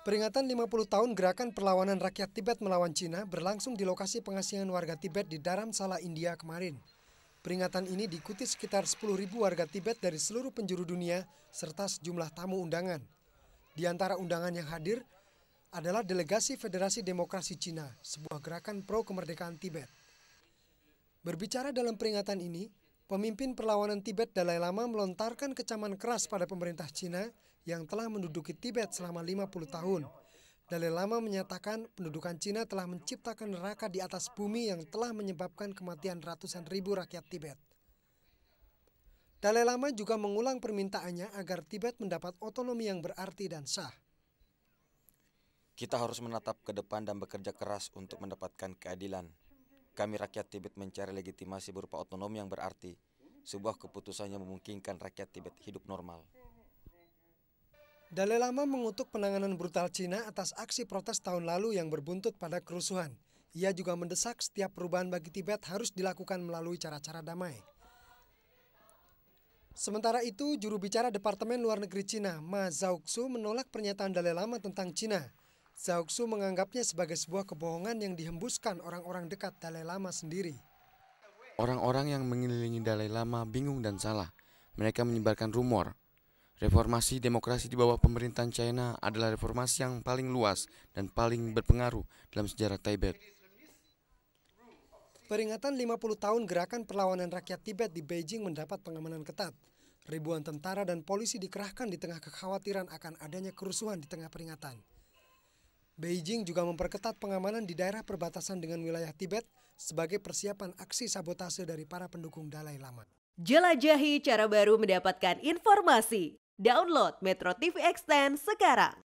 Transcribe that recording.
Peringatan 50 tahun Gerakan Perlawanan Rakyat Tibet melawan Cina berlangsung di lokasi pengasingan warga Tibet di Dharamsala, India kemarin. Peringatan ini diikuti sekitar 10.000 warga Tibet dari seluruh penjuru dunia serta sejumlah tamu undangan. Di antara undangan yang hadir adalah delegasi Federasi Demokrasi Cina, sebuah gerakan pro kemerdekaan Tibet. Berbicara dalam peringatan ini, Pemimpin perlawanan Tibet Dalai Lama melontarkan kecaman keras pada pemerintah Cina yang telah menduduki Tibet selama 50 tahun. Dalai Lama menyatakan pendudukan Cina telah menciptakan neraka di atas bumi yang telah menyebabkan kematian ratusan ribu rakyat Tibet. Dalai Lama juga mengulang permintaannya agar Tibet mendapat otonomi yang berarti dan sah. Kita harus menatap ke depan dan bekerja keras untuk mendapatkan keadilan. Kami rakyat Tibet mencari legitimasi berupa otonomi yang berarti sebuah keputusan yang memungkinkan rakyat Tibet hidup normal. Dalai Lama mengutuk penanganan brutal Cina atas aksi protes tahun lalu yang berbuntut pada kerusuhan. Ia juga mendesak setiap perubahan bagi Tibet harus dilakukan melalui cara-cara damai. Sementara itu, juru bicara Departemen Luar Negeri Cina, Ma Zhaoxu menolak pernyataan Dalai Lama tentang Cina. Zhaoxu menganggapnya sebagai sebuah kebohongan yang dihembuskan orang-orang dekat Dalai Lama sendiri. Orang-orang yang mengelilingi Dalai Lama bingung dan salah. Mereka menyebarkan rumor. Reformasi demokrasi di bawah pemerintahan China adalah reformasi yang paling luas dan paling berpengaruh dalam sejarah Tibet. Peringatan 50 tahun gerakan perlawanan rakyat Tibet di Beijing mendapat pengamanan ketat. Ribuan tentara dan polisi dikerahkan di tengah kekhawatiran akan adanya kerusuhan di tengah peringatan. Beijing juga memperketat pengamanan di daerah perbatasan dengan wilayah Tibet sebagai persiapan aksi sabotase dari para pendukung Dalai Lama. Jelajahi cara baru mendapatkan informasi. Download Metro TV Extend sekarang.